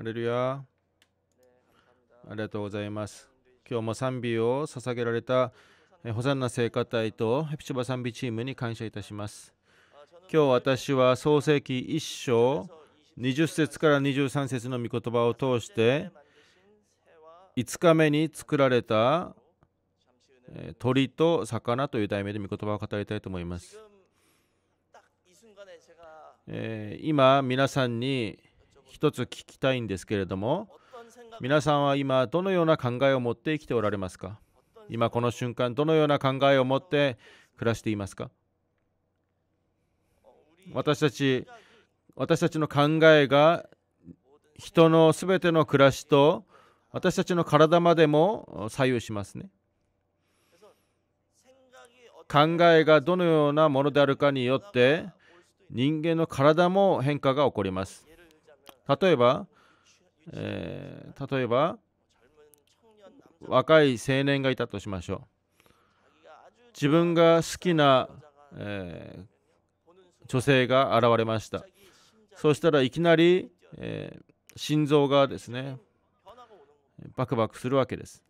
ハレルヤありがとうございます今日も賛美を捧げられたホザンナ聖歌隊とヘプシバ賛美チームに感謝いたします今日私は創世記1章20節から23節の御言葉を通して5日目に作られた鳥と魚という題名で御言葉を語りたいと思います、えー、今皆さんに一つ聞きたいんですけれども皆さんは今どのような考えを持って生きておられますか今この瞬間どのような考えを持って暮らしていますか私たち私たちの考えが人の全ての暮らしと私たちの体までも左右しますね考えがどのようなものであるかによって人間の体も変化が起こります例えば、えー、例えば若い青年がいたとしましょう自分が好きな、えー、女性が現れましたそしたらいきなり、えー、心臓がですねバクバクするわけです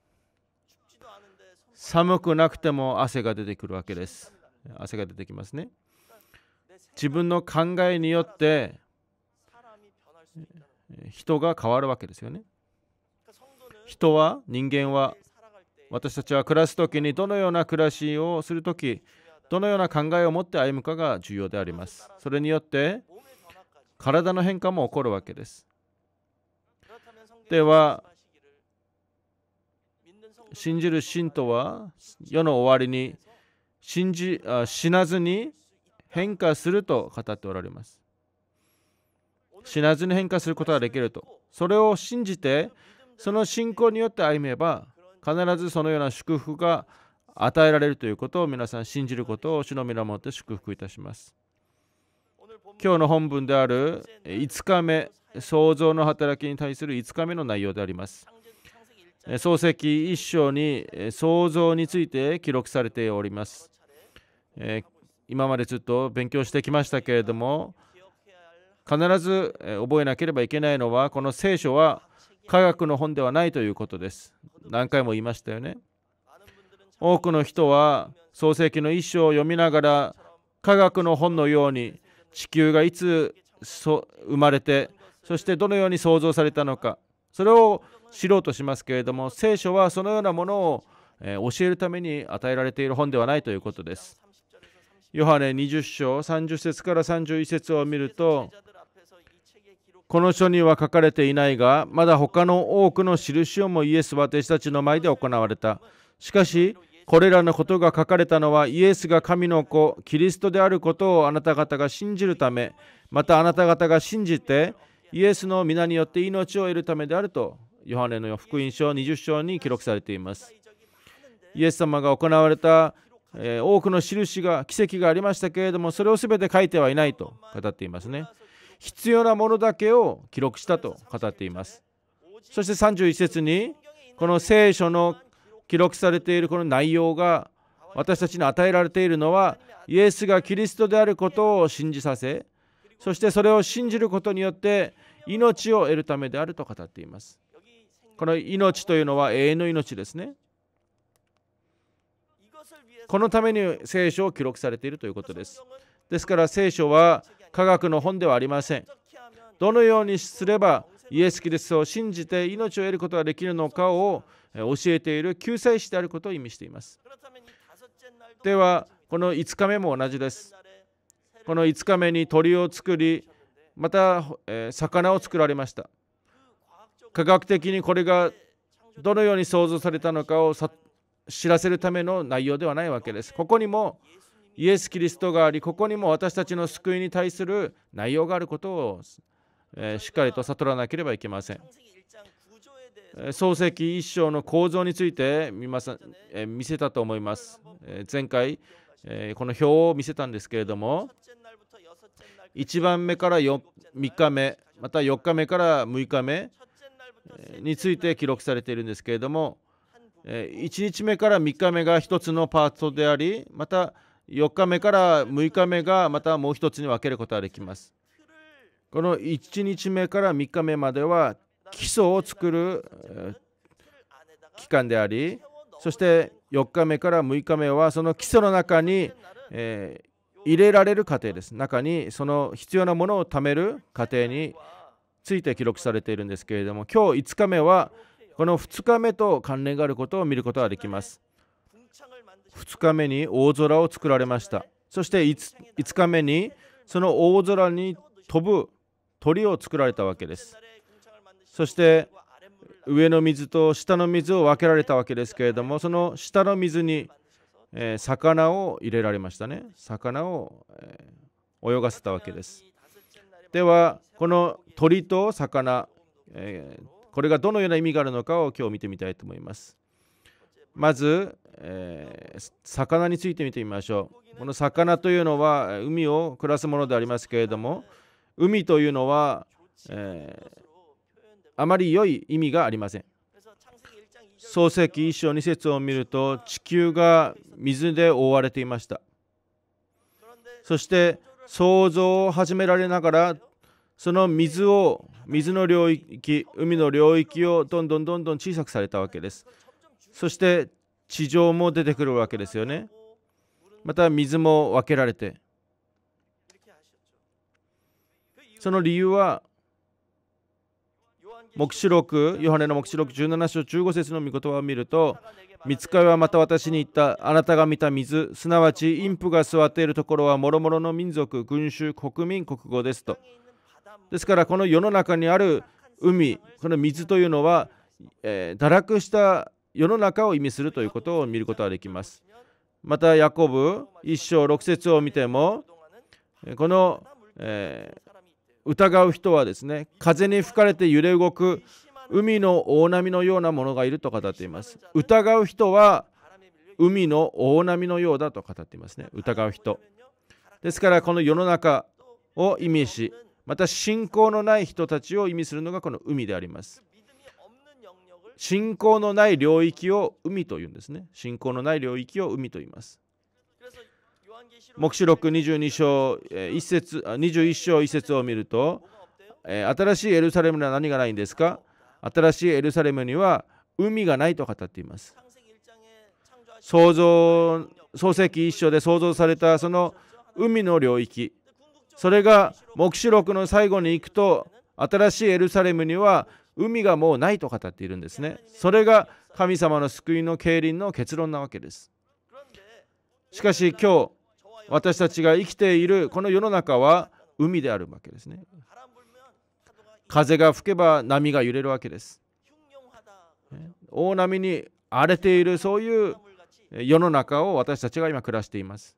寒くなくても汗が出てくるわけです汗が出てきますね自分の考えによって人が変わるわけですよね。人は人間は私たちは暮らす時にどのような暮らしをする時どのような考えを持って歩むかが重要であります。それによって体の変化も起こるわけです。では信じる信徒は世の終わりに信じあ死なずに変化すると語っておられます。死なずに変化することができるとそれを信じてその信仰によって歩めば必ずそのような祝福が与えられるということを皆さん信じることを主の皆をもって祝福いたします今日の本文である5日目創造の働きに対する5日目の内容であります創世記1章に創造について記録されております、え今までずっと勉強してきましたけれども必ず覚えなければいけないのはこの聖書は科学の本ではないということです何回も言いましたよね多くの人は創世記の一章を読みながら科学の本のように地球がいつ生まれてそしてどのように創造されたのかそれを知ろうとしますけれども聖書はそのようなものを教えるために与えられている本ではないということですヨハネ20章30節から31節を見るとこの書には書かれていないが、まだ他の多くの印をもイエスは私たちの前で行われた。しかし、これらのことが書かれたのはイエスが神の子、キリストであることをあなた方が信じるため、またあなた方が信じて、イエスの皆によって命を得るためであると、ヨハネの福音書20章に記録されています。イエス様が行われた、えー、多くの印が、奇跡がありましたけれども、それを全て書いてはいないと語っていますね。必要なものだけを記録したと語っていますそして31節にこの聖書の記録されているこの内容が私たちに与えられているのはイエスがキリストであることを信じさせそしてそれを信じることによって命を得るためであると語っていますこの命というのは永遠の命ですねこのために聖書を記録されているということですですから聖書は科学の本ではありません。どのようにすればイエス・キリストを信じて命を得ることができるのかを教えている救済主であることを意味しています。では、この5日目も同じです。この5日目に鳥を作り、また、え魚を作られました。科学的にこれがどのように想像されたのかを知らせるための内容ではないわけです。ここにもイエス・キリストがありここにも私たちの救いに対する内容があることを、しっかりと悟らなければいけません創世記一章の構造について見ま見せたと思います、前回、この表を見せたんですけれども1番目から3日目また4日目から6日目について記録されているんですけれども1日目から3日目が1つのパートでありまた4日目から6日目がまたもう一つに分けることができますこの1日目から3日目までは基礎を作る期間でありそして4日目から6日目はその基礎の中に、えー、入れられる過程です中にその必要なものを貯める過程について記録されているんですけれども今日5日目はこの2日目と関連があることを見ることができます2日目に大空を作られましたそして 5, 5日目にその大空に飛ぶ鳥を作られたわけですそして上の水と下の水を分けられたわけですけれどもその下の水に、え魚を入れられましたね魚を、え泳がせたわけですではこの鳥と魚、えこれがどのような意味があるのかを今日見てみたいと思いますまずえー、魚について見てみましょうこの魚というのは海を暮らすものでありますけれども海というのは、えー、あまり良い意味がありません創世記1章2節を見ると地球が水で覆われていましたそして想像を始められながらその水を水の領域海の領域をどんどんどんどん小さくされたわけですそして地上も出てくるわけですよねまた水も分けられてその理由は黙示録ヨハネの黙示録17章15節の御言葉を見ると見つかいはまた私に言ったあなたが見た水すなわち陰プが座っているところはもろもろの民族群衆国民国語ですとですからこの世の中にある海この水というのは、えー、堕落した世の中を意味するということを見ることができます。またヤコブ一章六節を見てもこの、えー、疑う人はですね風に吹かれて揺れ動く海の大波のようなものがいると語っています疑う人は海の大波のようだと語っていますね疑う人ですからこの世の中を意味しまた信仰のない人たちを意味するのがこの海であります信仰のない領域を海と言うんですね。信仰のない領域を海と言います。黙示録22章1節21章1節を見ると、新しいエルサレムには何がないんですか新しいエルサレムには海がないと語っています。創造創世記一章で創造されたその海の領域それが黙示録の最後に行くと新しいエルサレムには海がもうないと語っているんですねそれが神様の救いの経輪の結論なわけですしかし今日私たちが生きているこの世の中は海であるわけですね風が吹けば波が揺れるわけです大波に荒れているそういう世の中を私たちが今暮らしています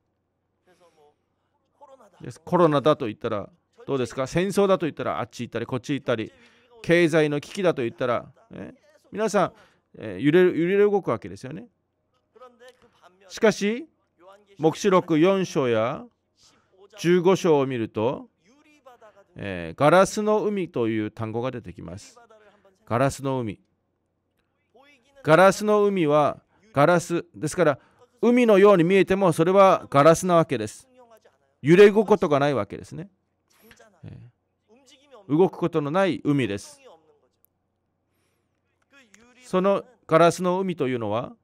コロナだと言ったらどうですか戦争だと言ったらあっち行ったりこっち行ったり経済の危機だと言ったら、ね、皆さん、えー、揺れ揺れ動くわけですよね。しかし、黙示録4章や15章を見ると、えー、ガラスの海という単語が出てきます。ガラスの海。ガラスの海はガラス。ですから、海のように見えてもそれはガラスなわけです。揺れ動くことがないわけですね。えー、動くことのない海です。そのガラスの海というのは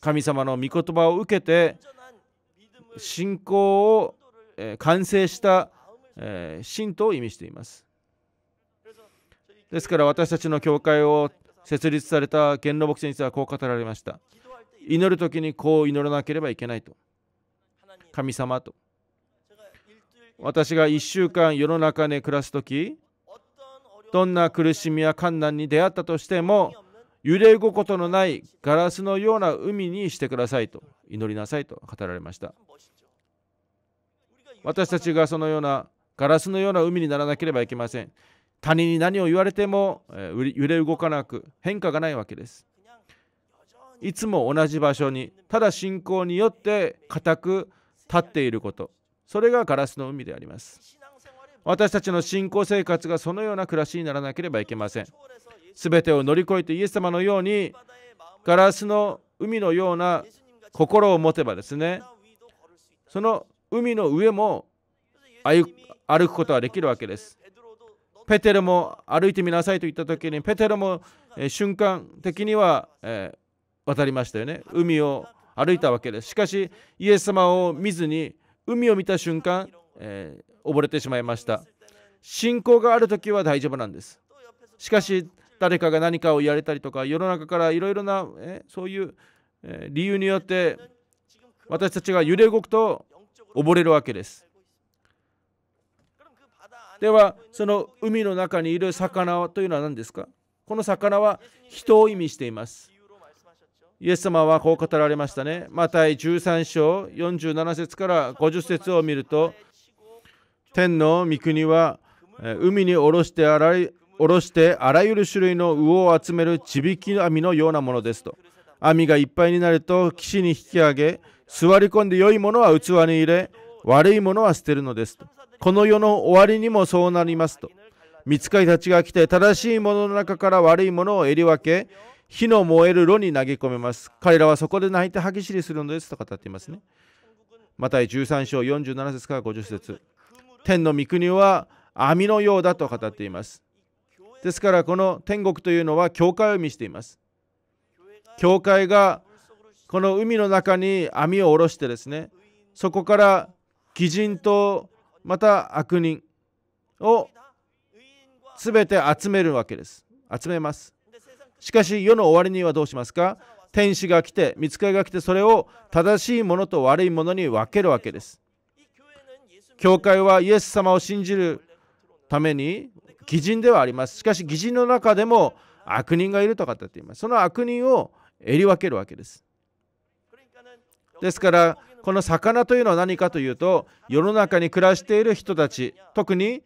神様の御言葉を受けて信仰を完成した信徒を意味しています。ですから私たちの教会を設立された元老牧師にはこう語られました。祈る時にこう祈らなければいけないと。神様と。私が1週間世の中で暮らす時どんな苦しみや困難に出会ったとしても揺れ動くことのないガラスのような海にしてくださいと祈りなさいと語られました私たちがそのようなガラスのような海にならなければいけません他人に何を言われても揺れ動かなく変化がないわけですいつも同じ場所にただ信仰によって固く立っていることそれがガラスの海であります私たちの信仰生活がそのような暮らしにならなければいけません。すべてを乗り越えてイエス様のようにガラスの海のような心を持てばですねその海の上も歩くことはできるわけです。ペテロも歩いてみなさいと言った時にペテロも瞬間的には、え渡りましたよね海を歩いたわけですしかしイエス様を見ずに海を見た瞬間、え溺れてしまいました信仰がある時は大丈夫なんですしかし誰かが何かをやれたりとか世の中からいろいろなえそういう、え理由によって私たちが揺れ動くと溺れるわけですではその海の中にいる魚というのは何ですかこの魚は人を意味していますイエス様はこう語られましたね。また13章47節から50節を見ると、天の御国は海に下ろしてあら下ろしてあらゆる種類の魚を集める地引き網のようなものですと網がいっぱいになると岸に引き上げ座り込んで良いものは器に入れ悪いものは捨てるのですとこの世の終わりにもそうなりますと見つかりたちが来て正しいものの中から悪いものを襟り分け火の燃える炉に投げ込めます彼らはそこで泣いて歯ぎしりするのですと語っていますねまた13章47節から50節天の御国は網のようだと語っています。ですからこの天国というのは教会を意味しています。教会がこの海の中に網を下ろしてですね、そこから義人とまた悪人を全て集めるわけです。集めます。しかし世の終わりにはどうしますか天使が来て、見つかりが来て、それを正しいものと悪いものに分けるわけです。教会はイエス様を信じるために偽人ではあります。しかし偽人の中でも悪人がいると語っています。その悪人を襟分けるわけです。ですからこの魚というのは何かというと世の中に暮らしている人たち特に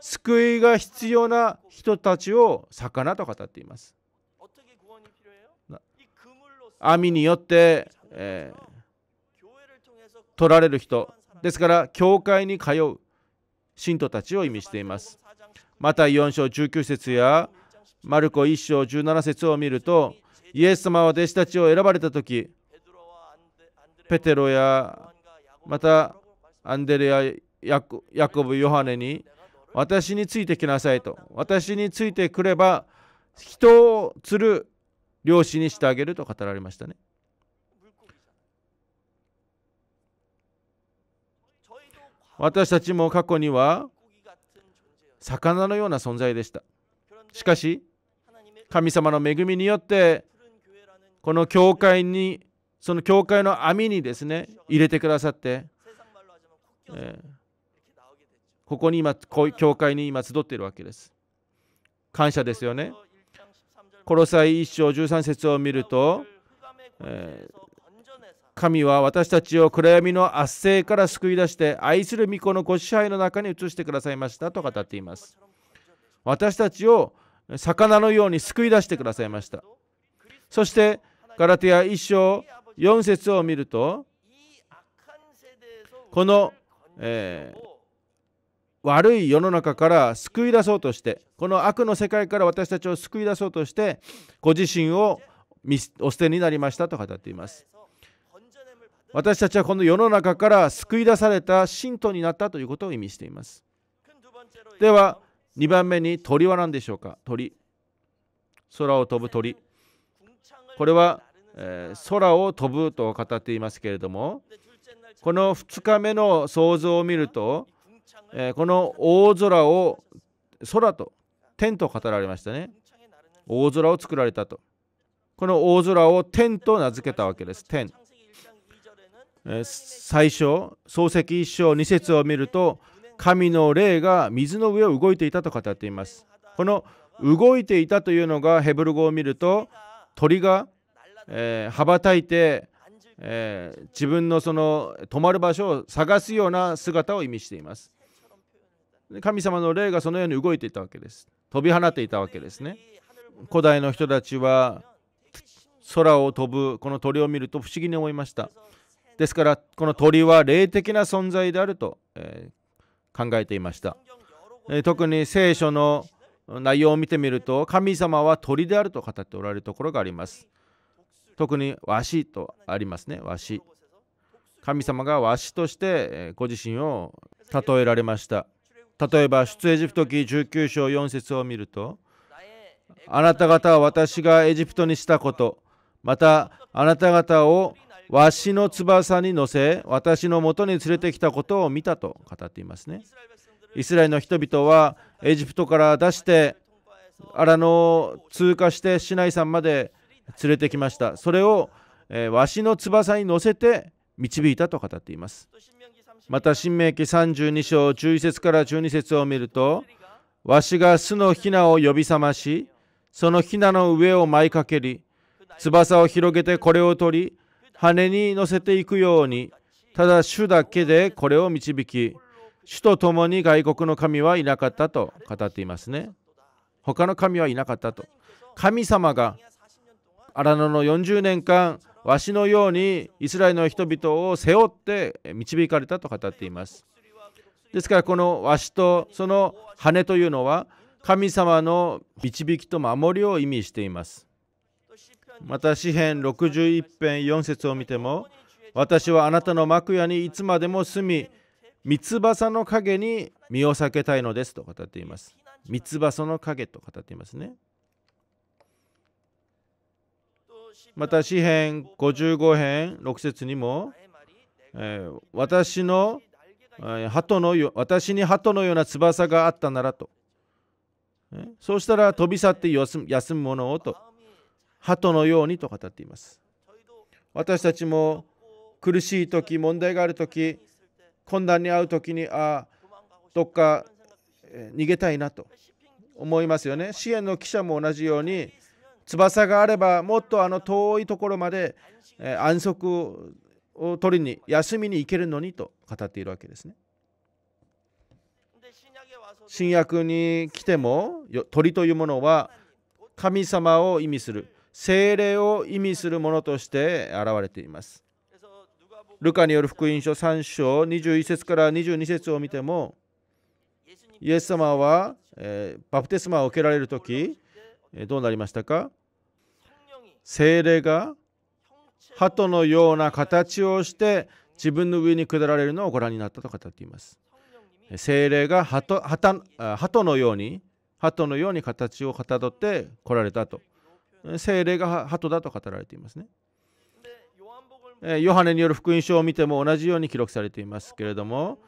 救いが必要な人たちを魚と語っています。網によって、えー、取られる人ですから教会に通う信徒たちを意味していますまた4章19節やマルコ1章17節を見るとイエス様は弟子たちを選ばれた時ペテロやまたアンデレアヤコブヨハネに私についてきなさいと私についてくれば人を釣る漁師にしてあげると語られましたね私たちも過去には魚のような存在でしたしかし神様の恵みによってこの教会にその教会の網にですね入れてくださって、えー、ここに今教会に今集っているわけです感謝ですよねコロサ1章13節を見ると、えー、神は私たちを暗闇の圧政から救い出して愛する御子のご支配の中に移してくださいましたと語っています私たちを魚のように救い出してくださいましたそしてガラテヤ一章4節を見るとこの、えー、悪い世の中から救い出そうとしてこの悪の世界から私たちを救い出そうとしてご自身をお捨てになりましたと語っています私たちはこの世の中から救い出された信徒になったということを意味しています。では、2番目に鳥は何でしょうか鳥。空を飛ぶ鳥。これは、えー、空を飛ぶと語っていますけれども、この2日目の想像を見ると、えー、この大空を空と天と語られましたね。大空を作られたと。この大空を天と名付けたわけです。天。最初漱石一章二節を見ると神の霊が水の上を動いていたと語っていますこの動いていたというのがヘブル語を見ると鳥が、えー、羽ばたいて、えー、自分のその止まる場所を探すような姿を意味しています神様の霊がそのように動いていたわけです飛び放っていたわけですね古代の人たちは空を飛ぶこの鳥を見ると不思議に思いましたですからこの鳥は霊的な存在であると、えー、考えていました、えー、特に聖書の内容を見てみると神様は鳥であると語っておられるところがあります特にわしとありますねわし神様がわしとしてご自身を例えられました例えば出エジプト記19章4節を見るとあなた方は私がエジプトにしたことまたあなた方をわしの翼に乗せ、私のもとに連れてきたことを見たと語っていますね。イスラエルの人々はエジプトから出して、荒野を通過して市内山まで連れてきました。それを、えー、わしの翼に乗せて導いたと語っています。また、新明記32章11節から12節を見ると、わしが巣のひなを呼び覚まし、そのひなの上を舞いかけり、翼を広げてこれを取り、羽に乗せていくようにただ主だけでこれを導き主と共に外国の神はいなかったと語っていますね他の神はいなかったと神様が荒野の40年間わしのようにイスラエルの人々を背負って導かれたと語っていますですからこのわしとその羽というのは神様の導きと守りを意味していますまた詩編61篇4節を見ても私はあなたの幕屋にいつまでも住み三翼の影に身を避けたいのですと語っています三翼の影と語っていますねまた詩編55編6節にも、えー、私の、えー、鳩の私に鳩のような翼があったならと、えー、そうしたら飛び去って休むものをと鳩のようにと語っています私たちも苦しい時問題がある時困難に遭う時にあどっか逃げたいなと思いますよね支援の記者も同じように翼があればもっとあの遠いところまで安息を取りに休みに行けるのにと語っているわけですね。新約に来ても鳥というものは神様を意味する精霊を意味するものとして現れています。ルカによる福音書3章21節から22節を見てもイエス様は、えー、バプテスマを受けられる時、えー、どうなりましたか精霊が鳩のような形をして自分の上に下られるのをご覧になったと語っています。精霊が鳩鳩鳩のように鳩のように形をかたどって来られたと精霊が鳩だと語られていますね。ヨハネによる福音書を見ても同じように記録されていますけれども、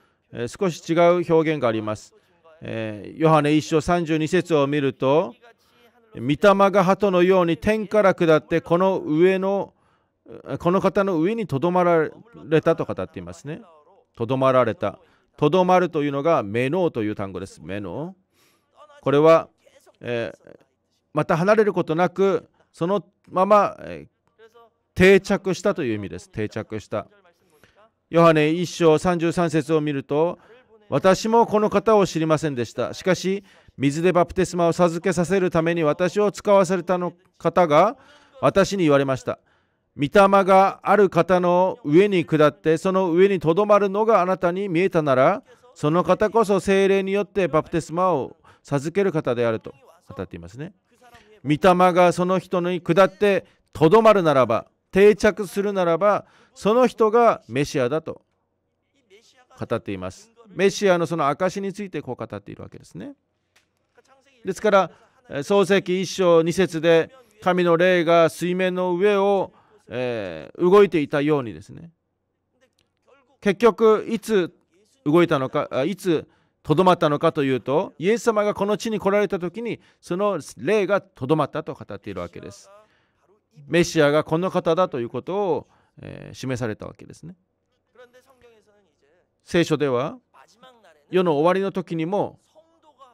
少し違う表現があります。ヨハネ1章32節を見ると、御霊が鳩のように天から下ってこの上のこの方の上にとどまられたと語っていますね。とどまられた。とどまるというのがメノーという単語です。メノー。これは、えー、また離れることなくそのまま定着したという意味です定着したヨハネ1章33節を見ると私もこの方を知りませんでしたしかし水でバプテスマを授けさせるために私を使わされたの方が私に言われました御霊がある方の上に下ってその上にとどまるのがあなたに見えたならその方こそ精霊によってバプテスマを授ける方であると語っていますね御霊がその人に下ってとどまるならば定着するならばその人がメシアだと語っていますメシアのその証についてこう語っているわけですねですから漱石一章二節で神の霊が水面の上を、えー、動いていたようにですね結局いつ動いたのかいつとどまったのかというとイエス様がこの地に来られた時にその霊がとどまったと語っているわけです。メシアがこの方だということを、え示されたわけですね。聖書では世の終わりの時にも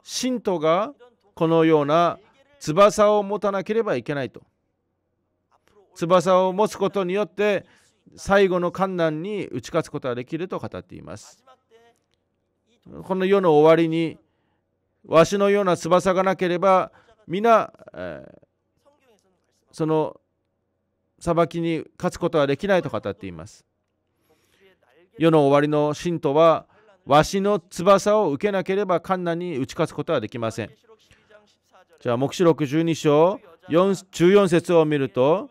信徒がこのような翼を持たなければいけないと。翼を持つことによって最後の観難に打ち勝つことができると語っています。この世の終わりにわしのような翼がなければ皆、えー、その裁きに勝つことはできないと語っています世の終わりの信徒はわしの翼を受けなければかんなに打ち勝つことはできませんじゃあ黙示録12章14節を見ると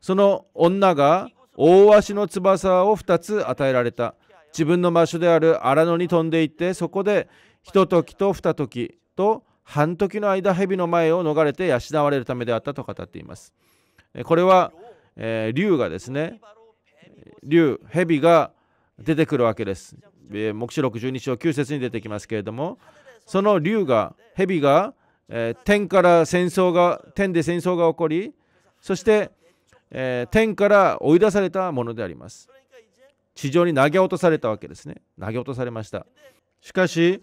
その女が大鷲の翼を2つ与えられた自分の場所である荒野に飛んでいってそこでひとときとふたときと半時の間蛇の前を逃れて養われるためであったと語っていますこれは、えー、竜がですね竜蛇が出てくるわけです、えー、目視録12章9節に出てきますけれどもその竜が蛇が、えー、天から戦争が天で戦争が起こりそして、えー、天から追い出されたものであります地上に投げ落とされたわけですね投げ落とされましたしかし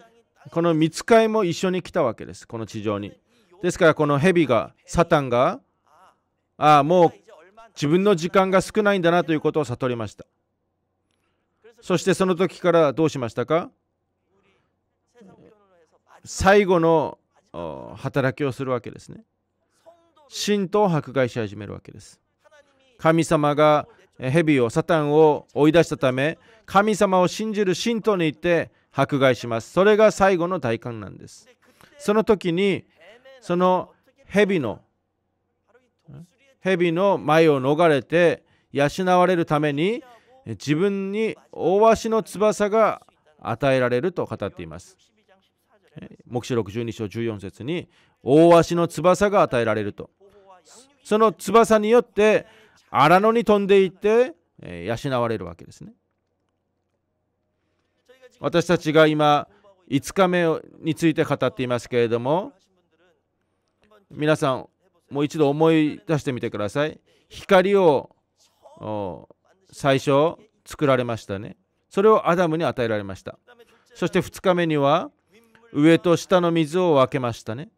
この見つかいも一緒に来たわけですこの地上にですからこの蛇がサタンがああもう自分の時間が少ないんだなということを悟りましたそしてその時からどうしましたか最後の働きをするわけですね。信徒を迫害し始めるわけです。神様が蛇をサタンを追い出したため神様を信じる信徒に行って迫害しますそれが最後の体感なんですその時にその蛇の蛇の前を逃れて養われるために自分に大足の翼が与えられると語っています目視録12章14節に大足の翼が与えられるとその翼によって荒野に飛んでいって、えー、養われるわけですね。私たちが今5日目について語っていますけれども皆さんもう一度思い出してみてください光を最初作られましたねそれをアダムに与えられましたそして2日目には上と下の水を分けましたね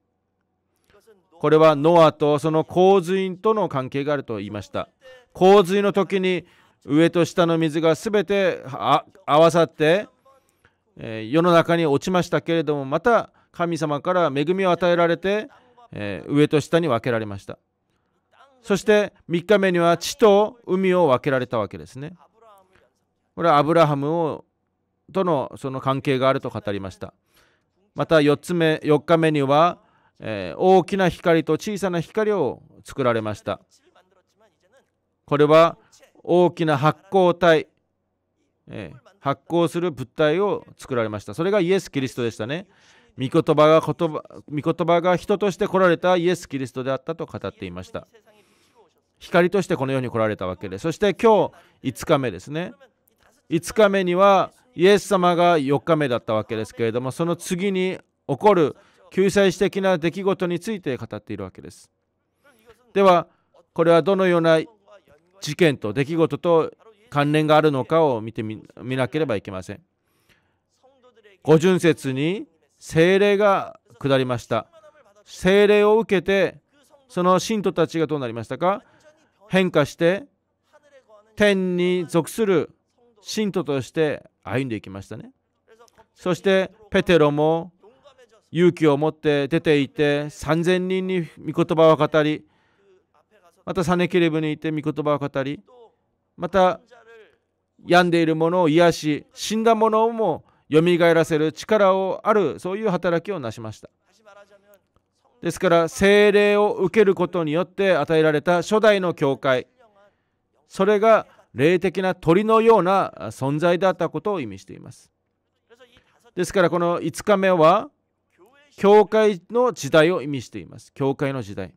これはノアとその洪水との関係があると言いました洪水の時に上と下の水が全て合わさって、えー、世の中に落ちましたけれどもまた神様から恵みを与えられて、えー、上と下に分けられましたそして3日目には地と海を分けられたわけですねこれはアブラハムをとのその関係があると語りましたまた4つ目4日目にはえー、大きな光と小さな光を作られましたこれは大きな発光体、えー、発光する物体を作られましたそれがイエス・キリストでしたね御言葉が言葉御言葉が人として来られたイエス・キリストであったと語っていました光としてこの世に来られたわけでそして今日5日目ですね5日目にはイエス様が4日目だったわけですけれどもその次に起こる救済史的な出来事について語っているわけです。ではこれはどのような事件と出来事と関連があるのかを見てみなければいけません。五巡節に聖霊が下りました。聖霊を受けてその信徒たちがどうなりましたか変化して天に属する信徒として歩んでいきましたね。そしてペテロも勇気を持って出ていて3000人に御言葉を語りまたサネケレブにいて御言葉を語りまた病んでいる者を癒し死んだ者もよみがえらせる力をあるそういう働きを成しましたですから精霊を受けることによって与えられた初代の教会それが霊的な鳥のような存在だったことを意味していますですからこの5日目は教会の時代を意味しています。教会の時代。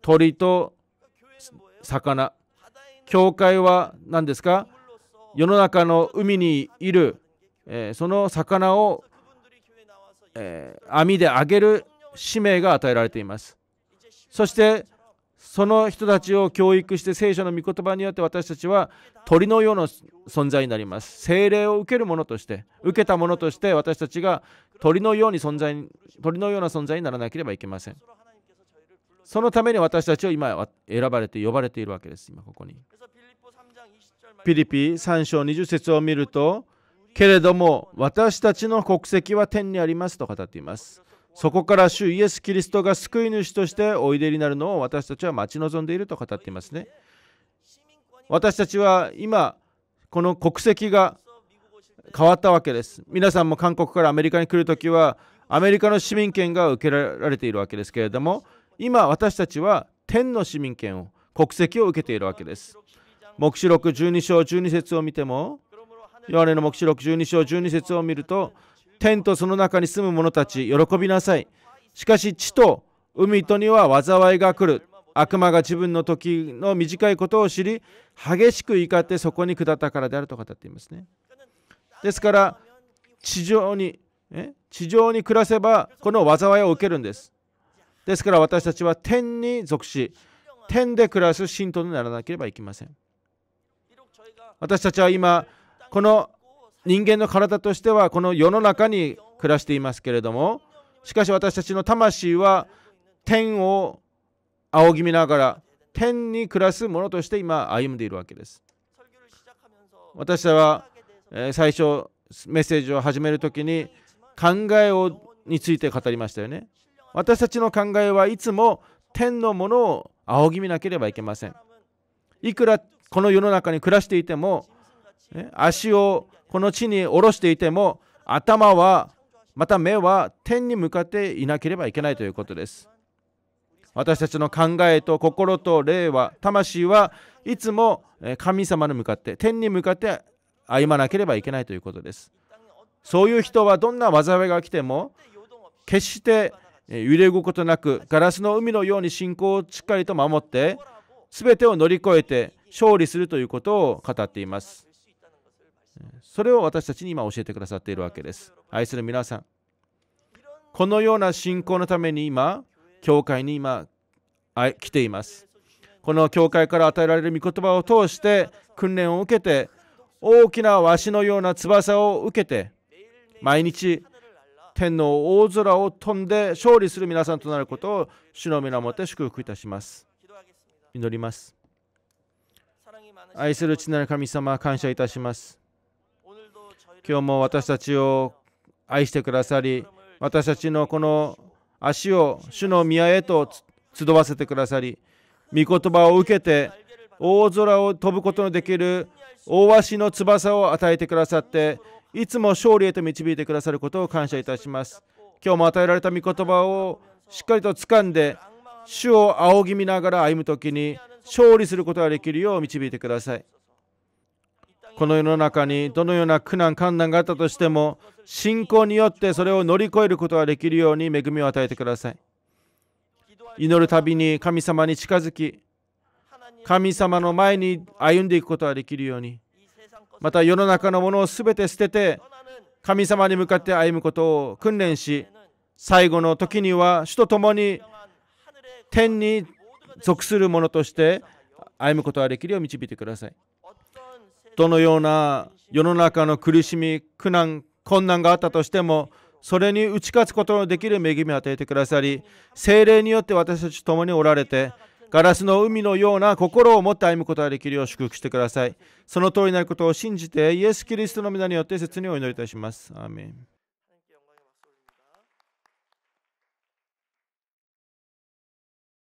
鳥と魚。教会は何ですか世の中の海にいる、えー、その魚を、えー、網で揚げる使命が与えられています。そしてその人たちを教育して聖書の御言葉によって私たちは鳥のような存在になります。精霊を受けるものとして、受けたものとして私たちが鳥のように存在鳥のような存在にならなければいけません。そのために私たちを今選ばれて呼ばれているわけです、今ここに。ピリピ3章20節を見ると、けれども私たちの国籍は天にありますと語っています。そこから主イエス・キリストが救い主としておいでになるのを私たちは待ち望んでいると語っていますね。私たちは今、この国籍が変わったわけです。皆さんも韓国からアメリカに来るときは、アメリカの市民権が受けられているわけですけれども、今私たちは天の市民権を、国籍を受けているわけです。黙示録12章12節を見ても、ヨハネの黙示録12章12節を見ると、天とその中に住む者たち喜びなさいしかし地と海とには災いが来る悪魔が自分の時の短いことを知り激しく怒ってそこに下ったからであると語っていますねですから地上に地上に暮らせばこの災いを受けるんですですから私たちは天に属し天で暮らす信徒にならなければいけません私たちは今この人間の体としてはこの世の中に暮らしていますけれどもしかし私たちの魂は天を仰ぎ見ながら天に暮らすものとして今歩んでいるわけです私は、え最初メッセージを始める時に考えをについて語りましたよね私たちの考えはいつも天のものを仰ぎ見なければいけませんいくらこの世の中に暮らしていても足をこの地に下ろしていても頭はまた目は天に向かっていなければいけないということです私たちの考えと心と霊は魂はいつも神様に向かって天に向かって歩まなければいけないということですそういう人はどんな災いが来ても決して揺れ動くことなくガラスの海のように信仰をしっかりと守って全てを乗り越えて勝利するということを語っていますそれを私たちに今教えてくださっているわけです愛する皆さんこのような信仰のために今教会に今来ていますこの教会から与えられる御言葉を通して訓練を受けて大きなわしのような翼を受けて毎日天の大空を飛んで勝利する皆さんとなることを主の皆をもって祝福いたします祈ります愛する父なる神様感謝いたします今日も私たちを愛してくださり私たちのこの足を主の宮へと集わせてくださり御言葉を受けて大空を飛ぶことのできる大足の翼を与えてくださっていつも勝利へと導いてくださることを感謝いたします今日も与えられた御言葉をしっかりと掴んで主を仰ぎ見ながら歩む時に勝利することができるよう導いてくださいこの世の中にどのような苦難困難があったとしても信仰によってそれを乗り越えることができるように恵みを与えてください祈るたびに神様に近づき神様の前に歩んでいくことができるようにまた世の中のものを全て捨てて神様に向かって歩むことを訓練し最後の時には主と共に天に属するものとして歩むことができるよう導いてください。どのような世の中の苦しみ、苦難、困難があったとしても、それに打ち勝つことのできる恵みを与えてくださり、精霊によって私たちと共におられて、ガラスの海のような心を持って歩むことができるよう祝福してください。その通りになることを信じて、イエス・キリストの皆によって切にお祈りいたします。アーメン